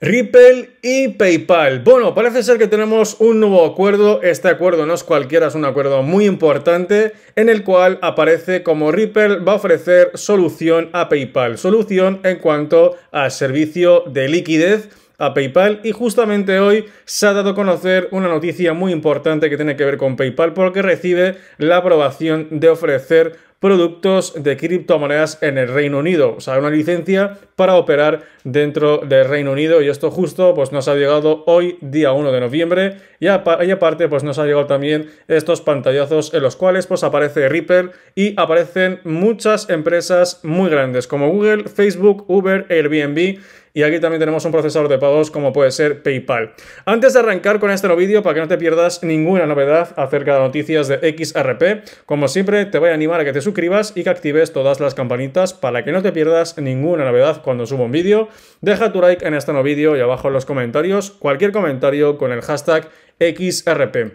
Ripple y PayPal. Bueno, parece ser que tenemos un nuevo acuerdo. Este acuerdo no es cualquiera, es un acuerdo muy importante en el cual aparece como Ripple va a ofrecer solución a PayPal. Solución en cuanto al servicio de liquidez a PayPal y justamente hoy se ha dado a conocer una noticia muy importante que tiene que ver con PayPal porque recibe la aprobación de ofrecer productos de criptomonedas en el Reino Unido. O sea, una licencia para operar dentro del Reino Unido y esto justo pues nos ha llegado hoy día 1 de noviembre y, aparte pues nos ha llegado también estos pantallazos en los cuales pues aparece Ripple y aparecen muchas empresas muy grandes como Google, Facebook, Uber, Airbnb y aquí también tenemos un procesador de pagos como puede ser PayPal. Antes de arrancar con este nuevo vídeo, para que no te pierdas ninguna novedad acerca de noticias de XRP, como siempre te voy a animar a que te suscribas y que actives todas las campanitas para que no te pierdas ninguna novedad cuando subo un vídeo. Deja tu like en este nuevo vídeo y abajo en los comentarios cualquier comentario con el hashtag XRP.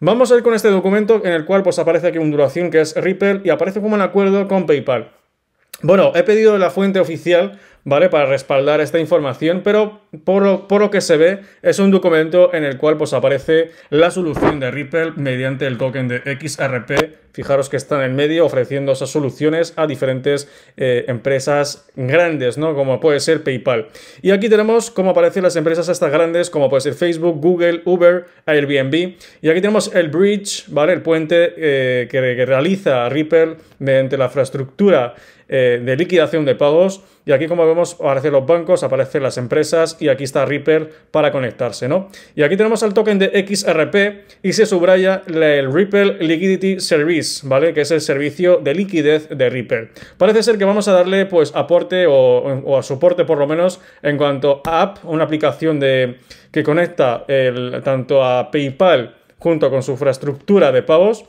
Vamos a ir con este documento en el cual pues aparece aquí un duración que es Ripple y aparece como un acuerdo con PayPal. Bueno, he pedido la fuente oficial ¿vale? Para respaldar esta información, pero por lo, que se ve es un documento en el cual pues aparece la solución de Ripple mediante el token de XRP. Fijaros que está en el medio ofreciendo esas soluciones a diferentes eh, empresas grandes, Como puede ser PayPal. Y aquí tenemos cómo aparecen las empresas estas grandes, como puede ser Facebook, Google, Uber, Airbnb. Y aquí tenemos el bridge, ¿vale? El puente eh, que, realiza Ripple mediante la infraestructura eh, de liquidación de pagos. Y aquí, como vemos, aparecen los bancos, aparecen las empresas y aquí está Ripple para conectarse, ¿no? Y aquí tenemos el token de XRP y se subraya el Ripple Liquidity Service, ¿vale? Que es el servicio de liquidez de Ripple. Parece ser que vamos a darle pues aporte o, a soporte por lo menos en cuanto a app, una aplicación de, que conecta tanto a PayPal junto con su infraestructura de pagos.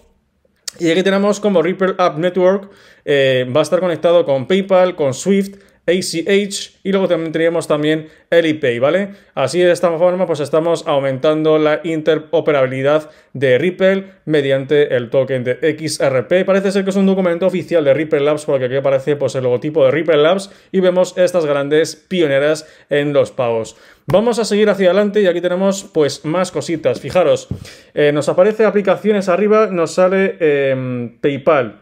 Y aquí tenemos como Ripple App Network eh, va a estar conectado con PayPal, con Swift, ACH y luego tendríamos también el IPay, ¿vale? Así de esta forma pues estamos aumentando la interoperabilidad de Ripple mediante el token de XRP. Parece ser que es un documento oficial de Ripple Labs porque aquí aparece pues el logotipo de Ripple Labs y vemos estas grandes pioneras en los pagos. Vamos a seguir hacia adelante y aquí tenemos pues más cositas. Fijaros, eh, nos aparece aplicaciones arriba, nos sale eh, PayPal.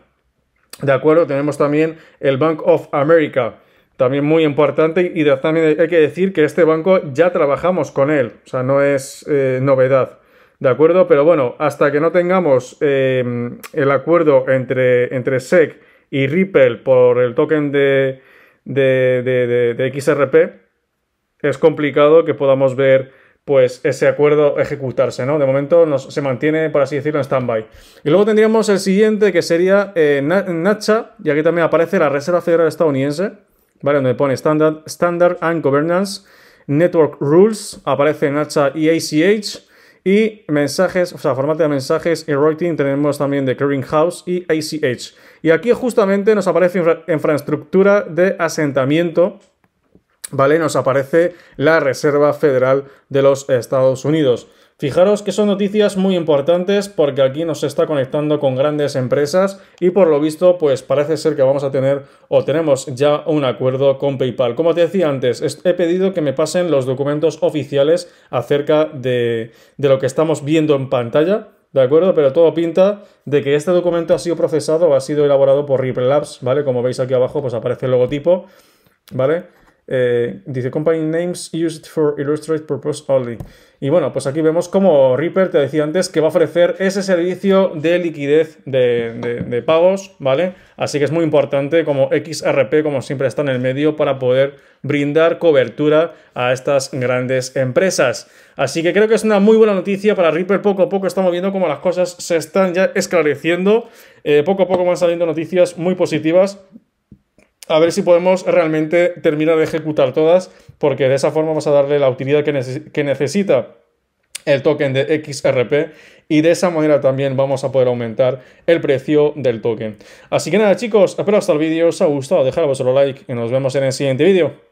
De acuerdo, tenemos también el Bank of America. También muy importante y también hay que decir que este banco ya trabajamos con él, o sea, no es eh, novedad. ¿De acuerdo? Pero bueno, hasta que no tengamos eh, el acuerdo entre, entre SEC y Ripple por el token de, XRP, es complicado que podamos ver pues ese acuerdo ejecutarse, ¿no? De momento se mantiene, por así decirlo, en stand-by. Y luego tendríamos el siguiente, que sería eh, Nacha, y aquí también aparece la Reserva Federal Estadounidense, ¿vale? Donde pone Standard, and Governance, Network Rules, aparece en hacha y e ACH. Y mensajes, o sea, formato de mensajes y routing tenemos también de house y ACH. Y aquí justamente nos aparece infraestructura de asentamiento, ¿vale? Nos aparece la Reserva Federal de los Estados Unidos. Fijaros que son noticias muy importantes porque aquí nos está conectando con grandes empresas y por lo visto pues parece ser que vamos a tener o tenemos ya un acuerdo con PayPal. Como te decía antes, he pedido que me pasen los documentos oficiales acerca de, lo que estamos viendo en pantalla, ¿De acuerdo? Pero todo pinta de que este documento ha sido procesado o ha sido elaborado por Ripple Labs, ¿vale? Como veis aquí abajo, pues aparece el logotipo, ¿vale? Eh, dice company names used for illustrate purpose only. Y bueno, pues aquí vemos como Reaper te decía antes que va a ofrecer ese servicio de liquidez de, pagos, ¿vale? Así que es muy importante como XRP, como siempre está en el medio, para poder brindar cobertura a estas grandes empresas. Así que creo que es una muy buena noticia para Reaper. Poco a poco estamos viendo como las cosas se están ya esclareciendo. Eh, poco a poco van saliendo noticias muy positivas a ver si podemos realmente terminar de ejecutar todas, porque de esa forma vamos a darle la utilidad que, necesita el token de XRP y de esa manera también vamos a poder aumentar el precio del token. Así que nada chicos, espero hasta el vídeo os ha gustado, dejad vuestro like y nos vemos en el siguiente vídeo.